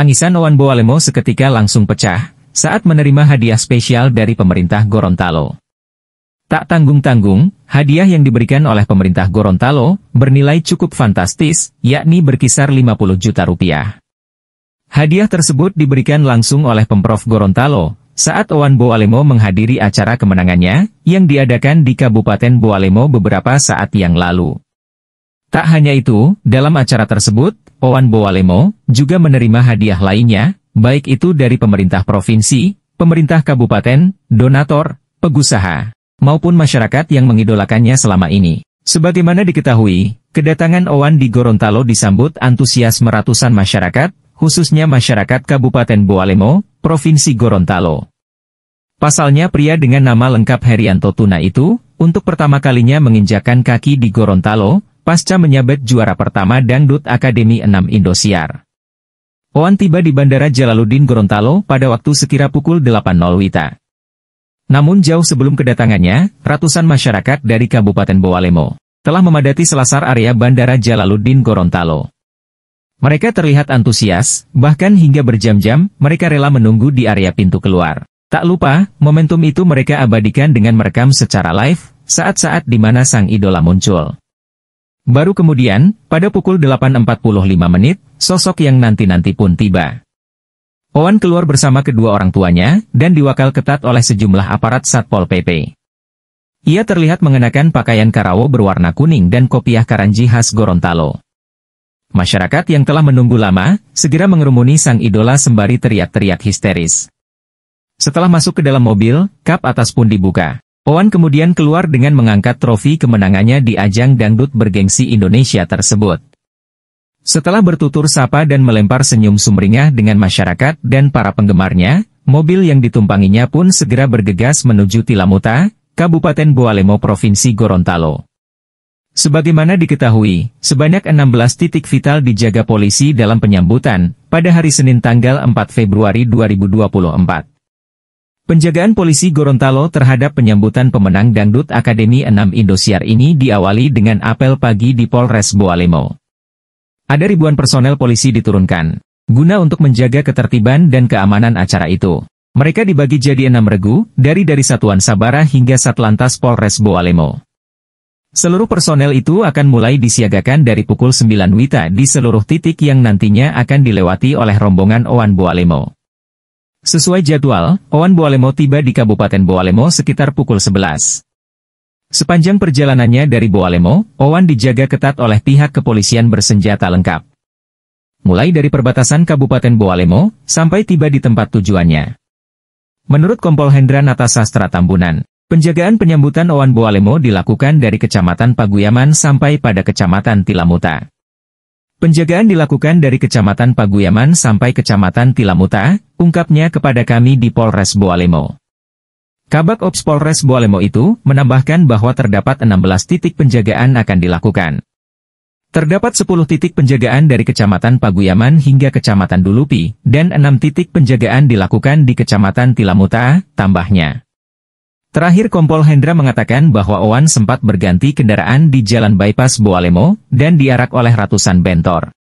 Tangisan Owan Boalemo seketika langsung pecah, saat menerima hadiah spesial dari pemerintah Gorontalo. Tak tanggung-tanggung, hadiah yang diberikan oleh pemerintah Gorontalo, bernilai cukup fantastis, yakni berkisar 50 juta rupiah. Hadiah tersebut diberikan langsung oleh Pemprov Gorontalo, saat Owan Boalemo menghadiri acara kemenangannya, yang diadakan di Kabupaten Boalemo beberapa saat yang lalu. Tak hanya itu, dalam acara tersebut, Oan Boalemo, juga menerima hadiah lainnya, baik itu dari pemerintah provinsi, pemerintah kabupaten, donator, pegusaha, maupun masyarakat yang mengidolakannya selama ini. Sebagaimana diketahui, kedatangan Oan di Gorontalo disambut antusias meratusan masyarakat, khususnya masyarakat Kabupaten Boalemo, Provinsi Gorontalo. Pasalnya pria dengan nama lengkap Herianto Tuna itu, untuk pertama kalinya menginjakan kaki di Gorontalo, pasca menyabet juara pertama Dangdut Akademi 6 Indosiar. Oan tiba di Bandara Jalaluddin Gorontalo pada waktu sekira pukul 8.00 WITA. Namun jauh sebelum kedatangannya, ratusan masyarakat dari Kabupaten Boalemo telah memadati selasar area Bandara Jalaluddin Gorontalo. Mereka terlihat antusias, bahkan hingga berjam-jam, mereka rela menunggu di area pintu keluar. Tak lupa, momentum itu mereka abadikan dengan merekam secara live, saat-saat di mana sang idola muncul. Baru kemudian, pada pukul 8.45 menit, sosok yang nanti-nanti pun tiba. Owen keluar bersama kedua orang tuanya, dan diwakal ketat oleh sejumlah aparat Satpol PP. Ia terlihat mengenakan pakaian karawo berwarna kuning dan kopiah karanji khas Gorontalo. Masyarakat yang telah menunggu lama, segera mengerumuni sang idola sembari teriak-teriak histeris. Setelah masuk ke dalam mobil, kap atas pun dibuka. Owan kemudian keluar dengan mengangkat trofi kemenangannya di ajang dangdut bergengsi Indonesia tersebut. Setelah bertutur sapa dan melempar senyum sumringah dengan masyarakat dan para penggemarnya, mobil yang ditumpanginya pun segera bergegas menuju Tilamuta, Kabupaten Boalemo Provinsi Gorontalo. Sebagaimana diketahui, sebanyak 16 titik vital dijaga polisi dalam penyambutan, pada hari Senin tanggal 4 Februari 2024. Penjagaan polisi Gorontalo terhadap penyambutan pemenang Dangdut Akademi 6 Indosiar ini diawali dengan apel pagi di Polres Boalemo. Ada ribuan personel polisi diturunkan, guna untuk menjaga ketertiban dan keamanan acara itu. Mereka dibagi jadi enam regu, dari dari Satuan Sabara hingga Satlantas Polres Boalemo. Seluruh personel itu akan mulai disiagakan dari pukul 9 WITA di seluruh titik yang nantinya akan dilewati oleh rombongan Oan Boalemo. Sesuai jadwal, Owan Boalemo tiba di Kabupaten Boalemo sekitar pukul 11. Sepanjang perjalanannya dari Boalemo, Owan dijaga ketat oleh pihak kepolisian bersenjata lengkap. Mulai dari perbatasan Kabupaten Boalemo, sampai tiba di tempat tujuannya. Menurut Kompol Hendra Sastra Tambunan, penjagaan penyambutan Owan Boalemo dilakukan dari Kecamatan Paguyaman sampai pada Kecamatan Tilamuta. Penjagaan dilakukan dari Kecamatan Paguyaman sampai Kecamatan Tilamuta, ungkapnya kepada kami di Polres Boalemo. Kabak Ops Polres Boalemo itu menambahkan bahwa terdapat 16 titik penjagaan akan dilakukan. Terdapat 10 titik penjagaan dari Kecamatan Paguyaman hingga Kecamatan Dulupi, dan 6 titik penjagaan dilakukan di Kecamatan Tilamuta, tambahnya. Terakhir Kompol Hendra mengatakan bahwa Owan sempat berganti kendaraan di jalan bypass Boalemo, dan diarak oleh ratusan bentor.